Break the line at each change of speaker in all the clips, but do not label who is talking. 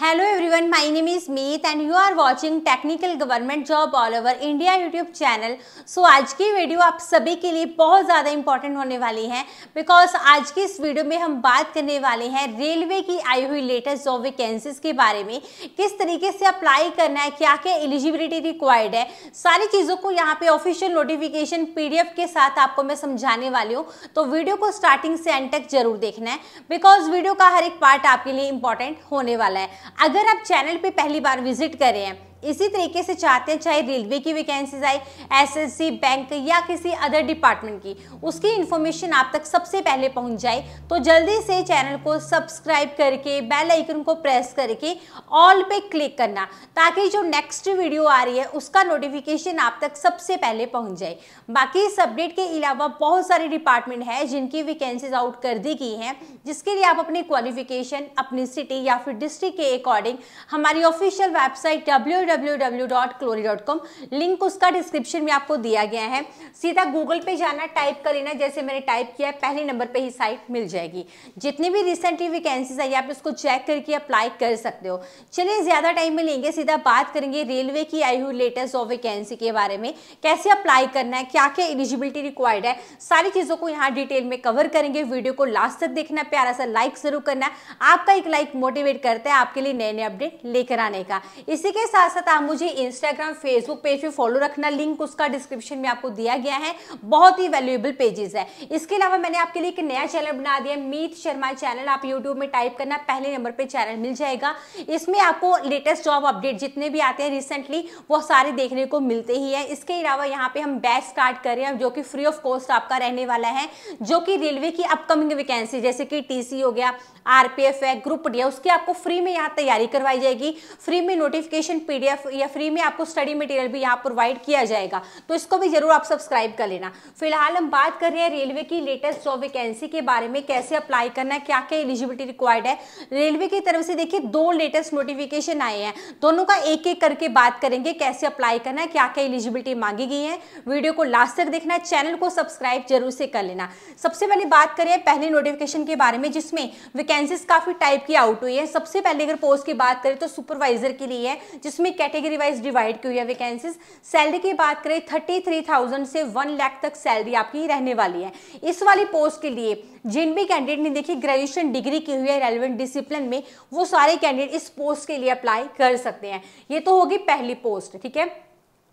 hello everyone my name is Meet and you are watching technical government job all over India YouTube channel so आज की video आप सभी के लिए बहुत ज़्यादा इंपॉर्टेंट होने वाली है बिकॉज आज की इस वीडियो में हम बात करने वाले हैं रेलवे की आई हुई लेटेस्ट जॉब वैकेंसीज के बारे में किस तरीके से अप्लाई करना है क्या क्या एलिजिबिलिटी रिक्वायर्ड है सारी चीज़ों को यहाँ पे ऑफिशियल नोटिफिकेशन पी के साथ आपको मैं समझाने वाली हूँ तो वीडियो को स्टार्टिंग से एंड तक जरूर देखना है बिकॉज वीडियो का हर एक पार्ट आपके लिए इंपॉर्टेंट होने वाला है अगर आप चैनल पे पहली बार विजिट कर रहे हैं इसी तरीके से चाहते हैं चाहे रेलवे की वैकेंसीज आए एसएससी बैंक या किसी अदर डिपार्टमेंट की उसकी इन्फॉर्मेशन आप तक सबसे पहले पहुंच जाए तो जल्दी से चैनल को सब्सक्राइब करके बेल आइकन को प्रेस करके ऑल पे क्लिक करना ताकि जो नेक्स्ट वीडियो आ रही है उसका नोटिफिकेशन आप तक सबसे पहले पहुंच जाए बाकी इस अपडेट के अलावा बहुत सारे डिपार्टमेंट है जिनकी वैकेंसीज आउट कर दी गई हैं जिसके लिए आप अपनी क्वालिफिकेशन अपनी सिटी या फिर डिस्ट्रिक्ट के अकॉर्डिंग हमारी official website W www.clory.com link उसका डिस्क्रिप्शन में आपको दिया गया है सीधा गूगल पे जाना टाइप कर लेना जैसे मैंने टाइप किया है पहले नंबर पे ही साइट मिल जाएगी जितनी भी रिसेंटली वैकेंसीज आई आप इसको चेक करके अप्लाई कर सकते हो चलिए ज़्यादा टाइम में लेंगे सीधा बात करेंगे रेलवे की आई हुई लेटेस्ट ऑफ वैकेंसी के बारे में कैसे अप्लाई करना है क्या क्या एलिजिबिलिटी रिक्वायर्ड है सारी चीज़ों को यहाँ डिटेल में कवर करेंगे वीडियो को लास्ट तक देखना प्यारा सा लाइक ज़रूर करना आपका एक लाइक मोटिवेट करता है आपके लिए नए नए अपडेट लेकर आने का इसी के साथ साथ साथ आप मुझे इंस्टाग्राम फेसबुक पेज पे फॉलो रखना लिंक उसका डिस्क्रिप्शन में आपको दिया गया है बहुत ही वैल्यूएबल पेजेस है इसके अलावा मैंने आपके लिए एक नया चैनल बना दिया मीत शर्मा चैनल आप यूट्यूब में टाइप करना पहले नंबर पर चैनल मिल जाएगा इसमें आपको लेटेस्ट जॉब अपडेट जितने भी आते हैं रिसेंटली वो सारे देखने को मिलते ही है इसके अलावा यहाँ पे हम बैच स्टार्ट कर रहे हैं जो कि फ्री ऑफ कॉस्ट आपका रहने वाला है जो कि रेलवे की अपकमिंग वैकेंसी जैसे कि टीसी हो गया आरपीएफ है ग्रुप डी है उसकी आपको फ्री में यहाँ तैयारी करवाई जाएगी फ्री में नोटिफिकेशन पीडीएफ या, या फ्री में आपको स्टडी मटेरियल भी यहाँ प्रोवाइड किया जाएगा तो इसको भी जरूर आप सब्सक्राइब कर लेना फिलहाल हम बात कर रहे हैं रेलवे की लेटेस्ट जॉब वैकेंसी के बारे में कैसे अप्लाई करना है क्या क्या एलिजिबिलिटी रिक्वायर्ड है रेलवे की तरफ से देखिए दो लेटेस्ट नोटिफिकेशन आए हैं दोनों का एक एक करके बात करेंगे कैसे अप्लाई करना है क्या क्या एलिजिबिलिटी मांगी गई है वीडियो को लास्ट तक देखना है चैनल को सब्सक्राइब जरूर से कर लेना सबसे पहले बात करें पहले नोटिफिकेशन के बारे में जिसमें वैकेंसीज काफी टाइप की आउट हुई है सबसे पहले अगर पोस्ट की बात करें तो सुपरवाइजर के लिए है जिसमें भी कैटेगरी वाइज डिवाइड की हुई है वैकेंसीज सैलरी की बात करें थर्टी थ्री थाउजेंड से वन लाख तक सैलरी आपकी रहने वाली है इस वाली पोस्ट के लिए जिन भी कैंडिडेट ने देखिए ग्रेजुएशन डिग्री की हुई है रेलिवेंट डिसिप्लिन में वो सारे कैंडिडेट इस पोस्ट के लिए अप्लाई कर सकते हैं ये तो होगी पहली पोस्ट ठीक है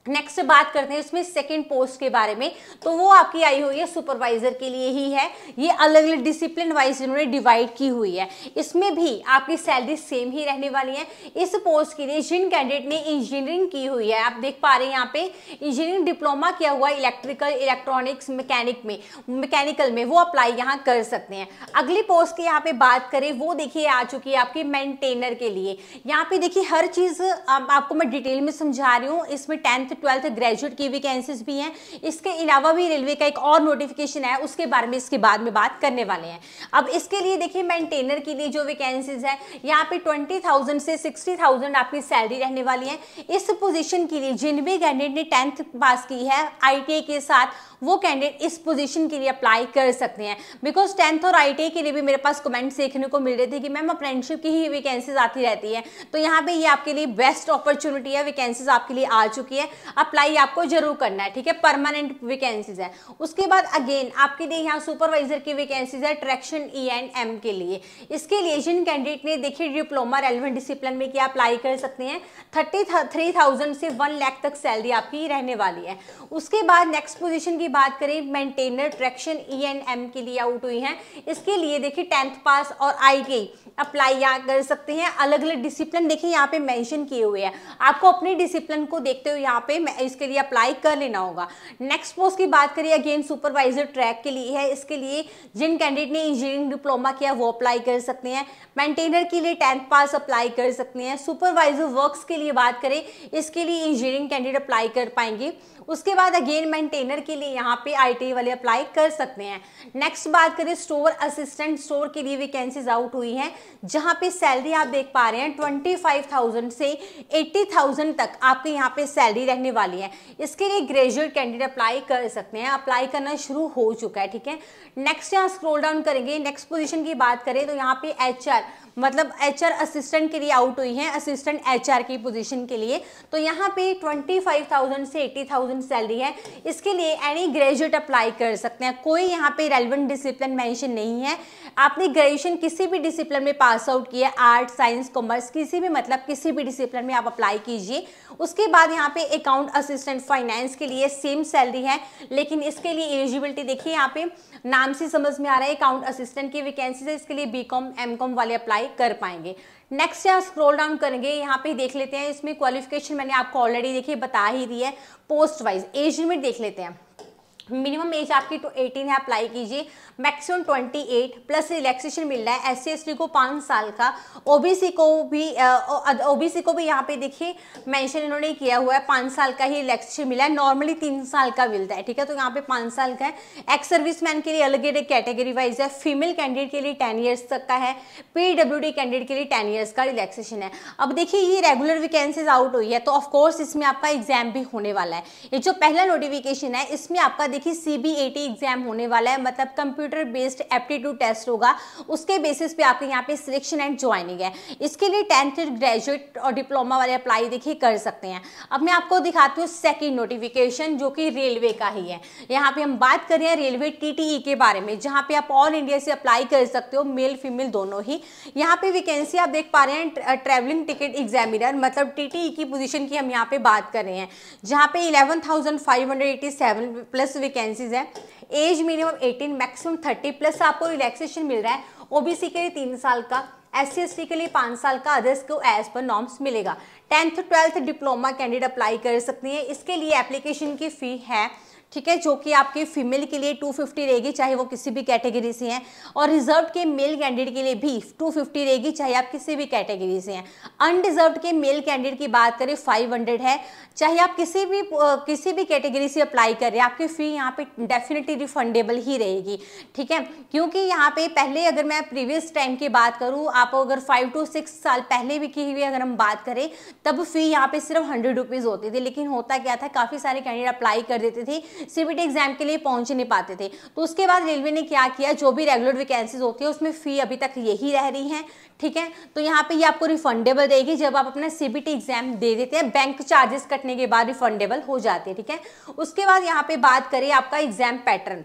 नेक्स्ट बात करते हैं इसमें सेकंड पोस्ट के बारे में तो वो आपकी आई हुई है सुपरवाइजर के लिए ही है ये अलग अलग डिसिप्लिन वाइज इन्होंने डिवाइड की हुई है इसमें भी आपकी सैलरी सेम ही रहने वाली है इस पोस्ट के लिए जिन कैंडिडेट ने इंजीनियरिंग की हुई है आप देख पा रहे हैं यहाँ पे इंजीनियरिंग डिप्लोमा किया हुआ इलेक्ट्रिकल इलेक्ट्रॉनिक्स मैकेनिक में मैकेनिकल में वो अप्लाई यहाँ कर सकते हैं अगली पोस्ट की यहाँ पे बात करें वो देखिए आ चुकी है आपकी मेंटेनर के लिए यहाँ पे देखिए हर चीज़ आपको मैं डिटेल में समझा रही हूँ इसमें टेंथ ट्वेल्थ ग्रेजुएट की वैकेंसीज भी हैं इसके अलावा भी रेलवे का एक और नोटिफिकेशन है उसके बारे में इसके बाद में बात करने वाले हैं अब इसके लिए देखिए मेंटेनर के लिए जो वैकेंसीज है यहाँ पे ट्वेंटी थाउजेंड से सिक्सटी थाउजेंड आपकी सैलरी रहने वाली है इस पोजिशन के लिए जिन भी कैंडिडेट ने टेंथ पास की है आई के साथ वो कैंडिडेट इस पोजीशन के लिए अप्लाई कर सकते हैं बिकॉज टेंथ और आई e के लिए भी मेरे पास कमेंट्स देखने को मिल रहे थे कि मैम अप्रेंटिसशिप की ही वैकेंसीज आती रहती है तो यहाँ पे ये आपके लिए बेस्ट अपॉर्चुनिटी है वैकेंसीज आपके लिए आ चुकी है अप्लाई आपको जरूर करना है ठीक है परमानेंट वैकेंसीज है उसके बाद अगेन आपके लिए यहाँ सुपरवाइजर की वैकेंसीज है ट्रैक्शन ई एंड एम के लिए इसके लिए जिन कैंडिडेट ने देखिए डिप्लोमा रेलिवेंट डिसिप्लिन में क्या अप्लाई कर सकते हैं थर्टी से वन लैख तक सैलरी आपकी रहने वाली है उसके बाद नेक्स्ट पोजिशन की की बात करें maintainer traction E and M के लिए आउट हुई हैं इसके लिए देखिए टेंथ पास और आई के अप्लाई कर सकते हैं अलग अलग डिसिप्लिन देखिए यहाँ पे मेंशन किए हुए हैं आपको अपने डिसिप्लिन को देखते हुए यहाँ पे इसके लिए अप्लाई कर लेना होगा नेक्स्ट पोस्ट की बात करिए अगेन सुपरवाइजर ट्रैक के लिए है इसके लिए जिन कैंडिडेट ने इंजीनियरिंग डिप्लोमा किया वो अप्लाई कर सकते हैं मेंटेनर के लिए टेंथ पास अप्लाई कर सकते हैं सुपरवाइजर वर्क्स के लिए बात करें इसके लिए इंजीनियरिंग कैंडिडेट अप्लाई कर पाएंगे उसके बाद अगेन मेंटेनर के लिए यहाँ पे आई वाले अप्लाई कर सकते हैं नेक्स्ट बात करें स्टोर असिस्टेंट स्टोर के लिए वैकेंसीज आउट हुई हैं जहाँ पे सैलरी आप देख पा रहे हैं ट्वेंटी फाइव थाउजेंड से एट्टी थाउजेंड तक आपके यहाँ पे सैलरी रहने वाली है इसके लिए ग्रेजुएट कैंडिडेट अप्लाई कर सकते हैं अप्लाई करना शुरू हो चुका है ठीक है नेक्स्ट यहाँ स्क्रोल डाउन करेंगे नेक्स्ट पोजिशन की बात करें तो यहाँ पे एच मतलब आर असिस्टेंट के लिए आउट हुई हैं असिस्टेंट आर की पोजीशन के लिए तो यहाँ पे 25,000 से 80,000 सैलरी है इसके लिए एनी ग्रेजुएट अप्लाई कर सकते हैं कोई यहाँ पे रेलिवेंट डिसिप्लिन मेंशन नहीं है आपने ग्रेजुएशन किसी भी डिसिप्लिन में पास आउट किया आर्ट साइंस कॉमर्स किसी भी मतलब किसी भी डिसिप्लिन में आप अप्लाई कीजिए उसके बाद यहाँ पे अकाउंट असिस्टेंट फाइनेंस के लिए सेम सैलरी है लेकिन इसके लिए एलिजिबिलिटी देखिए यहाँ पे नाम से समझ में आ रहा है अकाउंट असिस्टेंट की वैकेंसी है इसके लिए बी कॉम एम कॉम वाले अप्लाई कर पाएंगे नेक्स्ट यहाँ स्क्रॉल डाउन करेंगे यहाँ पे देख लेते हैं इसमें क्वालिफिकेशन मैंने आपको ऑलरेडी देखिए बता ही दी है पोस्ट वाइज एज लिमिट देख लेते हैं मिनिमम एज आपकी तो 18 है अप्लाई कीजिए मैक्सिमम 28 प्लस रिलैक्सेशन मिल रहा है एस सी को पाँच साल का ओबीसी को भी ओबीसी को भी यहाँ पे देखिए मेंशन इन्होंने किया हुआ है पाँच साल का ही रिलैक्सेशन मिला है नॉर्मली तीन साल का मिलता है ठीक है तो यहाँ पे पाँच साल का है एक्स सर्विस मैन के लिए अलग अलग कैटेगरी वाइज है फीमेल कैंडिडेट के लिए टेन ईयर्स तक का है पी कैंडिडेट के लिए टेन ईयर्स का रिलैक्सेशन है अब देखिए ये रेगुलर वैकेंसीज आउट हुई है तो ऑफकोर्स इसमें आपका एग्जाम भी होने वाला है ये जो पहला नोटिफिकेशन है इसमें आपका देखिए सीबीएटी एग्जाम होने वाला है मतलब कंप्यूटर बेस्ड एप्टीट्यूड टेस्ट होगा उसके बेसिस पे आपके यहाँ पे सिलेक्शन एंड ज्वाइनिंग है इसके लिए टेंथ ग्रेजुएट और डिप्लोमा वाले अप्लाई देखिए कर सकते हैं अब मैं आपको दिखाती हूँ सेकेंड नोटिफिकेशन जो कि रेलवे का ही है यहाँ पे हम बात कर रहे हैं रेलवे टीटीई e के बारे में जहाँ पे आप ऑल इंडिया से अप्लाई कर सकते हो मेल फीमेल दोनों ही यहाँ पे वैकेंसी आप देख पा रहे हैं ट्रेवलिंग टिकट एग्जामिनर मतलब टीटीई e की पोजिशन की हम यहाँ पे बात कर रहे हैं जहाँ पे 11,587 प्लस वैकेंसीज है एज मिनिमम 18 मैक्सिमम 30 प्लस आपको रिलैक्सेशन मिल रहा है ओबीसी के लिए तीन साल का एस सी के लिए पाँच साल का अदर्स को एज पर नॉर्म्स मिलेगा tenth twelfth diploma candidate apply कर सकती हैं इसके लिए एप्लीकेशन की फ़ी है ठीक है जो कि आपके फीमेल के लिए 250 रहेगी चाहे वो किसी भी कैटेगरी से हैं और रिजर्व के मेल कैंडिडेट के लिए भी 250 रहेगी चाहे आप किसी भी कैटेगरी से हैं अनडिजर्व के मेल कैंडिडेट की बात करें 500 है चाहे आप किसी भी किसी भी कैटेगरी से अप्लाई करें आपकी फ़ी यहाँ पे डेफिनेटली रिफंडेबल ही रहेगी ठीक है क्योंकि यहाँ पे पहले अगर मैं प्रीवियस टाइम की बात करूँ आप अगर फाइव टू सिक्स साल पहले भी की हुई अगर हम बात करें तब फ़ी यहाँ पे सिर्फ हंड्रेड रुपीज़ होती थी लेकिन होता क्या था काफ़ी सारे कैंडिडेट अप्लाई कर देते थे सीबीटी एग्जाम के लिए पहुंच नहीं पाते थे तो उसके बाद रेलवे ने क्या किया जो भी रेगुलर वैकेंसीज होती है उसमें फ़ी अभी तक यही रह रही है ठीक है तो यहाँ पे ये आपको रिफंडेबल देगी जब आप अपना सीबीटी एग्जाम दे देते हैं बैंक चार्जेस कटने के बाद रिफंडेबल हो जाते हैं ठीक है उसके बाद यहाँ पे बात करें आपका एग्जाम पैटर्न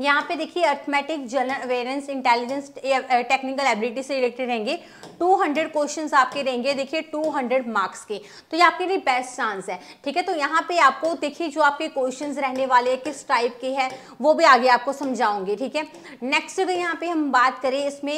यहाँ पे देखिए अर्थमेटिक जलन अवेयरेंस इंटेलिजेंस टेक्निकल एबिलिटी से रिलेटेड रहेंगे 200 क्वेश्चंस आपके रहेंगे देखिए 200 मार्क्स के तो ये आपके लिए बेस्ट चांस है ठीक है तो यहाँ पे आपको देखिए जो आपके क्वेश्चंस रहने वाले हैं किस टाइप के हैं वो भी आगे आपको समझाऊंगे ठीक है नेक्स्ट अगर यहाँ पे हम बात करें इसमें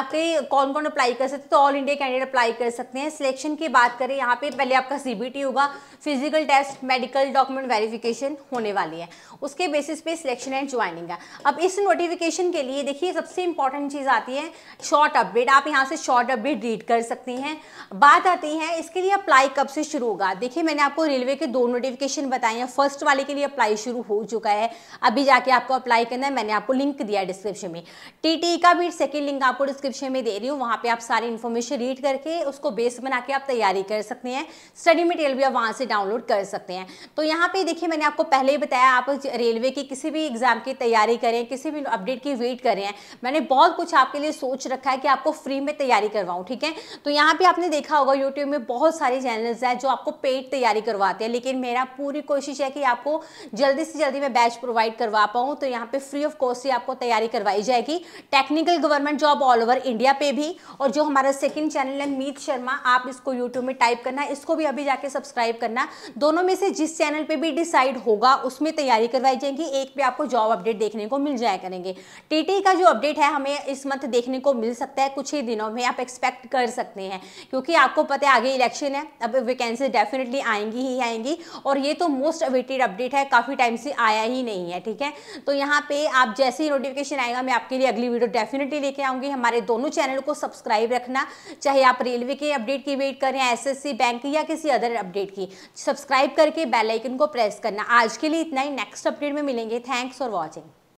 आपके कौन कौन अप्लाई कर सकते तो ऑल इंडिया कैंडिडेट अप्लाई कर सकते हैं तो सिलेक्शन की बात करें यहाँ पे पहले आपका सी होगा physical test medical document verification होने वाली है उसके बेसिस पे सिलेक्शन एंड ज्वाइनिंग जाएगा अब इस नोटिफिकेशन के लिए देखिए सबसे इंपॉर्टेंट चीज़ आती है शॉर्ट अपडेट आप यहाँ से शॉर्ट अपडेट रीड कर सकते हैं बात आती है इसके लिए अप्लाई कब से शुरू होगा देखिए मैंने आपको रेलवे के दो नोटिफिकेशन बताए हैं फर्स्ट वाले के लिए अप्लाई शुरू हो चुका है अभी जाके आपको अप्लाई करना है मैंने आपको लिंक दिया है डिस्क्रिप्शन में टी का भी सेकेंड लिंक आपको डिस्क्रिप्शन में दे रही हूँ वहाँ पर आप सारी इन्फॉर्मेशन रीड करके उसको बेस बना के आप तैयारी कर सकते हैं स्टडी मटेरियल भी आप वहाँ से डाउनलोड कर सकते हैं तो यहाँ पे देखिए मैंने आपको पहले ही बताया आप रेलवे के किसी भी एग्जाम की तैयारी तैयारी करें किसी भी अपडेट की वेट करें मैंने बहुत कुछ आपके लिए सोच रखा है कि आपको फ्री में तैयारी करवाऊँ ठीक है तो यहाँ पे आपने देखा होगा यूट्यूब में बहुत सारे चैनल्स हैं जो आपको पेड तैयारी करवाते हैं लेकिन मेरा पूरी कोशिश है कि आपको जल्दी से जल्दी मैं बैच प्रोवाइड करवा पाऊँ तो यहाँ पर फ्री ऑफ कॉस्ट ही आपको तैयारी करवाई जाएगी technical government job all over India पे भी और जो हमारा सेकेंड चैनल है मीत शर्मा आप इसको यूट्यूब में टाइप करना इसको भी अभी जाके सब्सक्राइब करना दोनों में से जिस चैनल पर भी डिसाइड होगा उसमें तैयारी करवाई जाएगी एक पे आपको जॉब अपडेट देख देखने को मिल जाया करेंगे टीटी का जो अपडेट है हमें इस मंथ देखने को मिल सकता है कुछ ही दिनों में आप एक्सपेक्ट कर सकते हैं क्योंकि आपको पता है आगे इलेक्शन है अब वैकेंसी डेफिनेटली आएंगी ही आएंगी और ये तो मोस्ट अवेटेड अपडेट है काफ़ी टाइम से आया ही नहीं है ठीक है तो यहाँ पे आप जैसे ही नोटिफिकेशन आएगा मैं आपके लिए अगली वीडियो डेफिनेटली लेके आऊंगी हमारे दोनों चैनल को सब्सक्राइब रखना चाहे आप रेलवे के अपडेट की वेट करें एसएससी बैंक या किसी अदर अपडेट की सब्सक्राइब करके बेल आइकन को प्रेस करना आज के लिए इतना ही नेक्स्ट अपडेट में मिलेंगे थैंक्स फॉर वॉचिंग